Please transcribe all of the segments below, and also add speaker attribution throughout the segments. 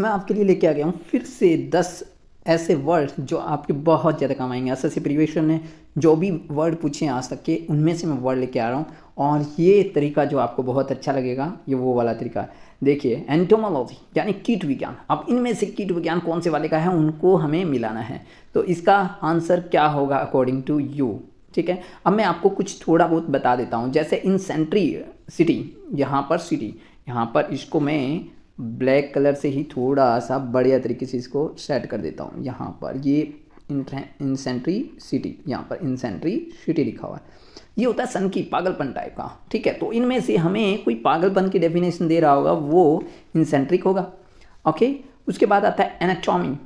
Speaker 1: मैं आपके लिए लेके आ गया हूँ फिर से दस ऐसे वर्ड जो आपके बहुत ज़्यादा काम आएंगे एस एस प्रिवेशन ने जो भी वर्ड पूछे आज तक के उनमें से मैं वर्ड लेके आ रहा हूँ और ये तरीका जो आपको बहुत अच्छा लगेगा ये वो वाला तरीका देखिए एंटोमोलॉजी यानी कीट विज्ञान अब इनमें से कीट विज्ञान कौन से वाले का है उनको हमें मिलाना है तो इसका आंसर क्या होगा अकॉर्डिंग टू यू ठीक है अब मैं आपको कुछ थोड़ा बहुत बता देता हूँ जैसे इन सेंट्री सिटी यहाँ पर सिटी यहाँ पर इसको मैं ब्लैक कलर से ही थोड़ा सा बढ़िया तरीके से इसको सेट कर देता हूँ यहाँ पर ये इंसेंट्री सिटी यहाँ पर इंसेंट्री सिटी लिखा हुआ है ये होता है सन की पागलपन टाइप का ठीक है तो इनमें से हमें कोई पागलपन की डेफिनेशन दे रहा होगा वो इंसेंट्रिक होगा ओके उसके बाद आता है एनाटॉमी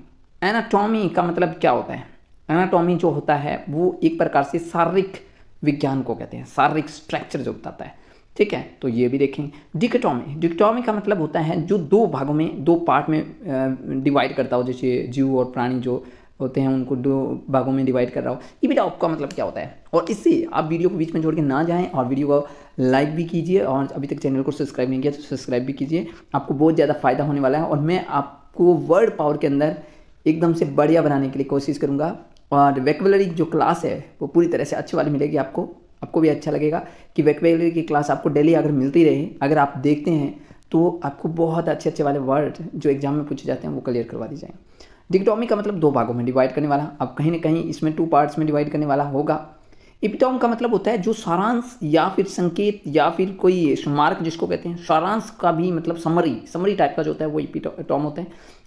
Speaker 1: एनाटॉमी का मतलब क्या होता है एनाटॉमी जो होता है वो एक प्रकार से शारीरिक विज्ञान को कहते हैं शारीरिक स्ट्रक्चर जो बताता है ठीक है तो ये भी देखेंगे डिकटॉमी डिकटॉमी का मतलब होता है जो दो भागों में दो पार्ट में डिवाइड करता हो जैसे जीव और प्राणी जो होते हैं उनको दो भागों में डिवाइड कर रहा हो ये बेटा आपका मतलब क्या होता है और इससे आप वीडियो को बीच में छोड़ के ना जाएं और वीडियो को लाइक भी कीजिए और अभी तक चैनल को सब्सक्राइब नहीं किया तो सब्सक्राइब भी कीजिए आपको बहुत ज़्यादा फ़ायदा होने वाला है और मैं आपको वर्ड पावर के अंदर एकदम से बढ़िया बनाने के लिए कोशिश करूँगा और वेकुलरी जो क्लास है वो पूरी तरह से अच्छी वाली मिलेगी आपको आपको भी अच्छा लगेगा कि वैकबेली की क्लास आपको डेली अगर मिलती रहे अगर आप देखते हैं तो आपको बहुत अच्छे अच्छे वाले वर्ड जो एग्जाम में पूछे जाते हैं वो क्लियर करवा दी जाएंगे डिकटॉमी का मतलब दो भागों में डिवाइड करने वाला आप कहीं ना कहीं इसमें टू पार्ट्स में डिवाइड करने वाला होगा इपिटॉम का मतलब होता है जो सारांश या फिर संकेत या फिर कोई मार्क जिसको कहते हैं सारांश का भी मतलब समरी समरी टाइप का जो होता है वो इपिटॉम होता है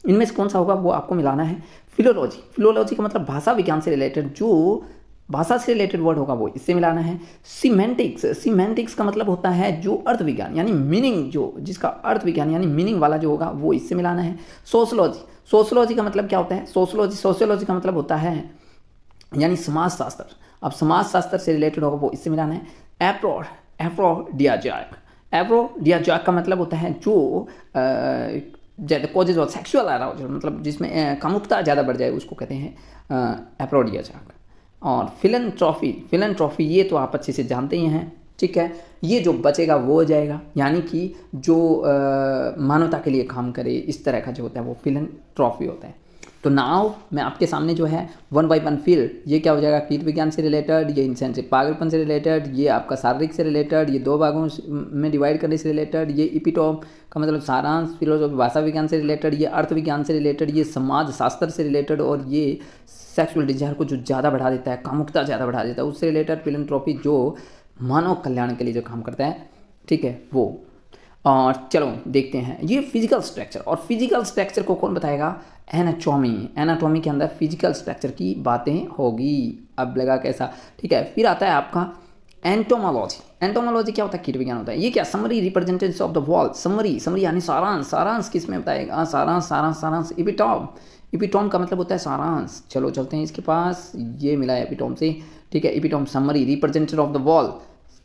Speaker 1: इनमें से कौन सा होगा वो आपको मिलाना है फिलोलॉजी फिलोलॉजी का मतलब भाषा विज्ञान से रिलेटेड जो भाषा से रिलेटेड वर्ड होगा वो इससे मिलाना है सीमेंटिक्स सीमेंटिक्स का मतलब होता है जो अर्थ विज्ञान यानी मीनिंग जो जिसका अर्थ विज्ञान यानी मीनिंग वाला जो होगा वो इससे मिलाना है सोशलॉजी सोशलॉजी का मतलब क्या होता है सोशलॉजी सोशोलॉजी का मतलब होता है यानी समाजशास्त्र अब समाजशास्त्र से रिलेटेड होगा वो इससे मिलाना है एप्रो एप्रोडियाजॉक एप्रोडियाजॉक का मतलब होता है जो कोजेज ज़्यादा सेक्शुअल आ सेक्सुअल हो मतलब जिसमें कामुकता ज़्यादा बढ़ जाए उसको कहते हैं एप्रोडिया जाग और फिलन ट्रॉफी फिलन ट्रॉफी ये तो आप अच्छे से जानते ही हैं ठीक है ये जो बचेगा वो हो जाएगा यानी कि जो मानवता के लिए काम करे इस तरह का जो होता है वो फिलन ट्रॉफी होता है तो नाव मैं आपके सामने जो है वन बाई वन फील्ड ये क्या हो जाएगा कीट विज्ञान से रिलेटेड ये इंसान से पागलपन से रिलेटेड ये आपका शारीरिक से रिलेटेड ये दो भागों में डिवाइड करने से रिलेटेड ये इपिटॉप का मतलब सारांश फिलोसॉफी भाषा विज्ञान से रिलेटेड ये अर्थ विज्ञान से रिलेटेड ये समाज शास्त्र से रिलेटेड और ये सेक्सुअल डिजायर को जो ज़्यादा बढ़ा देता है कामुकता ज़्यादा बढ़ा देता है उससे रिलेटेड फिलंट्रॉफी जो मानव कल्याण के लिए जो काम करता है ठीक है वो और चलो देखते हैं ये फिजिकल स्ट्रक्चर और फिजिकल स्ट्रक्चर को कौन बताएगा एनाटॉमी एनाटॉमी के अंदर फिजिकल स्ट्रक्चर की बातें होगी अब लगा कैसा ठीक है फिर आता है आपका एंटोमोलॉजी एंटोमोलॉजी क्या होता है कीट विज्ञान होता है ये क्या summary representative of the wall summary summary यानी सारांश सारांश किस में बताएगा सारांश सारांश सारांश इपिटॉम इपिटॉम का मतलब होता है सारांश चलो चलते हैं इसके पास ये मिला है इपिटॉम से ठीक है epitome summary representative of the wall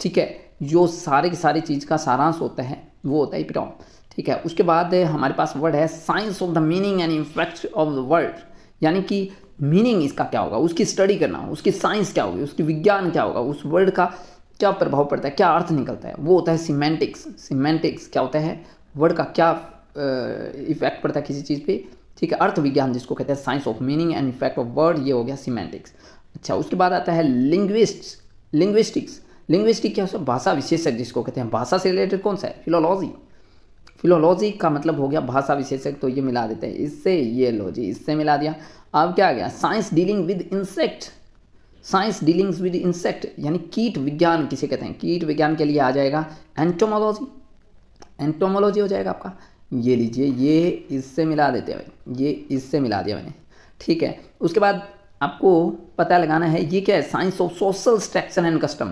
Speaker 1: ठीक है जो सारे की सारी चीज़ का सारांश होता है वो होता है इपिटॉम ठीक है उसके बाद हमारे पास वर्ड है science of the meaning and impact of the world यानी कि मीनिंग इसका क्या होगा उसकी स्टडी करना उसकी साइंस क्या होगी उसकी विज्ञान क्या होगा उस वर्ड का क्या प्रभाव पड़ता है क्या अर्थ निकलता है वो होता है सीमेंटिक्स सीमेंटिक्स क्या होता है वर्ड का क्या इफेक्ट पड़ता है किसी चीज़ पे ठीक है अर्थ विज्ञान जिसको कहते हैं science of meaning and effect of word ये हो गया सीमेंटिक्स अच्छा उसके बाद आता है लिंग्विस्ट लिंग्विस्टिक्स लिंग्विस्टिक क्या होता है भाषा विशेषज्ञ जिसको कहते हैं भाषा से रिलेटेड कौन सा है फिलोलॉजी फिलोलॉजी का मतलब हो गया भाषा विशेषज्ञ तो ये मिला देते हैं इससे ये लॉजी इससे मिला दिया अब क्या आ गया science dealing with insect science dealings with insect यानी कीट विज्ञान किसे कहते हैं कीट विज्ञान के लिए आ जाएगा एंटोमोलॉजी एंटोमोलॉजी हो जाएगा आपका ये लीजिए ये इससे मिला देते हैं भाई ये इससे मिला दिया मैंने ठीक है उसके बाद आपको पता लगाना है ये क्या है science of social structure and custom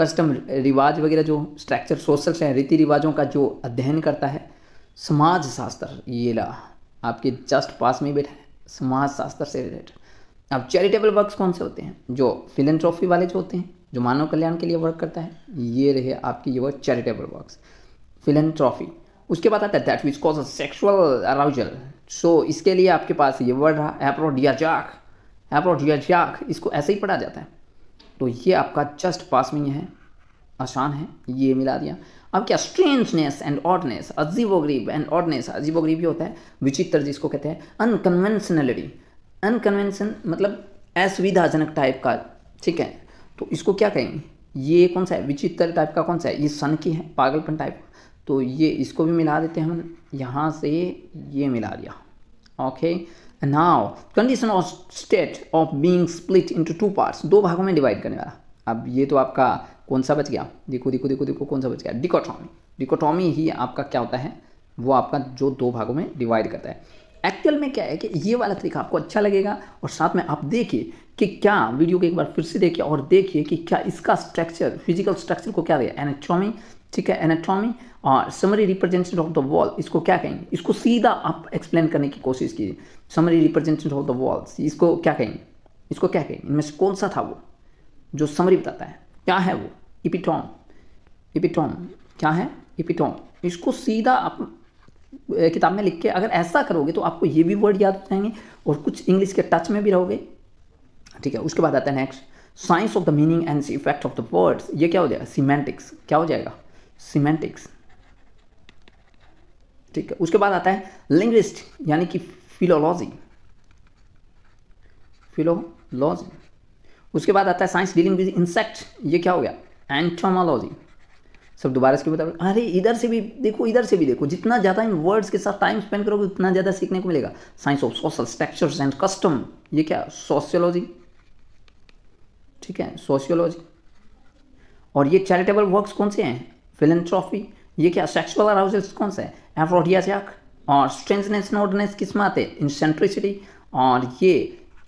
Speaker 1: custom रिवाज वगैरह जो स्ट्रक्चर सोशल हैं रीति रिवाजों का जो अध्ययन करता है समाज शास्त्र ये ला आपके जस्ट पास में ही बैठा है समाज शास्त्र से रिलेटेड अब चैरिटेबल वर्क कौन से होते हैं जो फिलेंट्रॉफी वाले जो होते हैं जो मानव कल्याण के लिए वर्क करता है ये रहे आपकी ये वर्क चैरिटेबल वर्क फिलेंट्रॉफी उसके बाद आता है that which cause sexual arousal so इसके लिए आपके पास ये वर्ड रहा एप्रोडिया जाक एप्रोडिया जाक इसको ऐसे ही पढ़ा जाता है तो ये आपका जस्ट पास में है आसान है ये मिला दिया अब क्या strangeness and oddness weird and oddness अजीबोगरीब ये होता है विचित्र जिसको कहते हैं अनकन्वेंशनलिटी अनकन्वेंशन मतलब असुविधाजनक टाइप का ठीक है तो इसको क्या कहेंगे ये कौन सा है विचित्र टाइप का कौन सा है ये सन की है पागलपन टाइप तो ये इसको भी मिला देते हैं हम यहाँ से ये मिला दिया okay now condition of state of being split into two parts दो भागों में डिवाइड करने वाला अब ये तो आपका कौन सा बच गया देखो देखो देखो देखो कौन सा बच गया डिकोटॉमी डिकोटॉमी ही आपका क्या होता है वो आपका जो दो भागों में डिवाइड करता है एक्चुअल में क्या है कि ये वाला तरीका आपको अच्छा लगेगा और साथ में आप देखिए कि क्या वीडियो को एक बार फिर से देखिए और देखिए कि क्या इसका स्ट्रक्चर फिजिकल स्ट्रक्चर को क्या दिया एनाटॉमी ठीक है anatomy summary representation of the wall इसको क्या कहेंगे इसको सीधा आप एक्सप्लेन करने की कोशिश कीजिए summary representation of the walls इसको क्या कहेंगे इसको क्या कहेंगे इनमें से कौन सा था वो जो समरी बताता है क्या है वो इपिटॉम इपिटॉम क्या है इपिटॉम इसको सीधा आप किताब में लिख के अगर ऐसा करोगे तो आपको ये भी वर्ड याद हो जाएंगे और कुछ इंग्लिश के टच में भी रहोगे ठीक है उसके बाद आता है next science of the meaning and effect of the words ये क्या हो जाएगा सीमेंटिक्स क्या हो जाएगा सीमेंटिक्स ठीक है उसके बाद आता है लिंग्विस्ट यानी कि फिलोलॉजी फिलोलॉजी उसके बाद आता है साइंस डीलिंग विद इंसेक्ट ये क्या हो गया एंटोमोलॉजी सब दोबारा इसके बताओ अरे इधर से भी देखो इधर से भी देखो जितना ज़्यादा इन वर्ड्स के साथ टाइम स्पेंड करोगे उतना ज़्यादा सीखने को मिलेगा science of social structures and custom ये क्या सोशियोलॉजी ठीक है सोशियोलॉजी और ये चैरिटेबल वर्क्स कौन से हैं फिलेंथ्रॉफी ये क्या सेक्सुअल अराउजल कौन सा एफ्रोडियाजैक और स्ट्रेंजनेस नोडनेस किस्म आते इंसेंट्रिसिटी और ये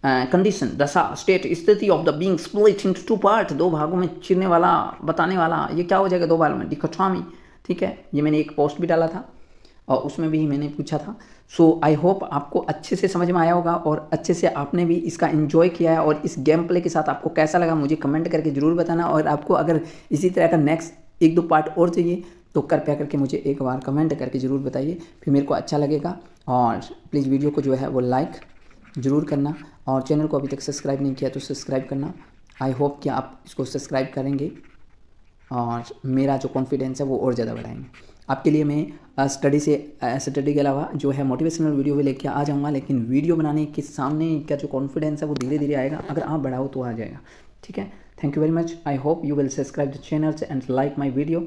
Speaker 1: कंडीशन दशा स्टेट स्थिति of the being split into two part दो भागों में चिरने वाला बताने वाला ये क्या हो जाएगा दो भागों में डिकोटॉमी ठीक है ये मैंने एक पोस्ट भी डाला था और उसमें भी मैंने पूछा था सो आई होप आपको अच्छे से समझ में आया होगा और अच्छे से आपने भी इसका इन्जॉय किया है और इस गेम प्ले के साथ आपको कैसा लगा मुझे कमेंट करके ज़रूर बताना और आपको अगर इसी तरह का नेक्स्ट एक दो पार्ट और चाहिए तो कृपया करके मुझे एक बार कमेंट करके ज़रूर बताइए फिर मेरे को अच्छा लगेगा और प्लीज़ वीडियो को जो है वो लाइक ज़रूर करना और चैनल को अभी तक सब्सक्राइब नहीं किया तो सब्सक्राइब करना आई होप कि आप इसको सब्सक्राइब करेंगे और मेरा जो कॉन्फिडेंस है वो और ज़्यादा बढ़ाएंगे आपके लिए मैं स्टडी से स्टडी के अलावा जो है मोटिवेशनल वीडियो भी लेके आ जाऊँगा लेकिन वीडियो बनाने के सामने का जो कॉन्फिडेंस है वो धीरे धीरे आएगा अगर आप बढ़ाओ तो आ जाएगा ठीक है thank you very much I hope you will subscribe the channel and like my video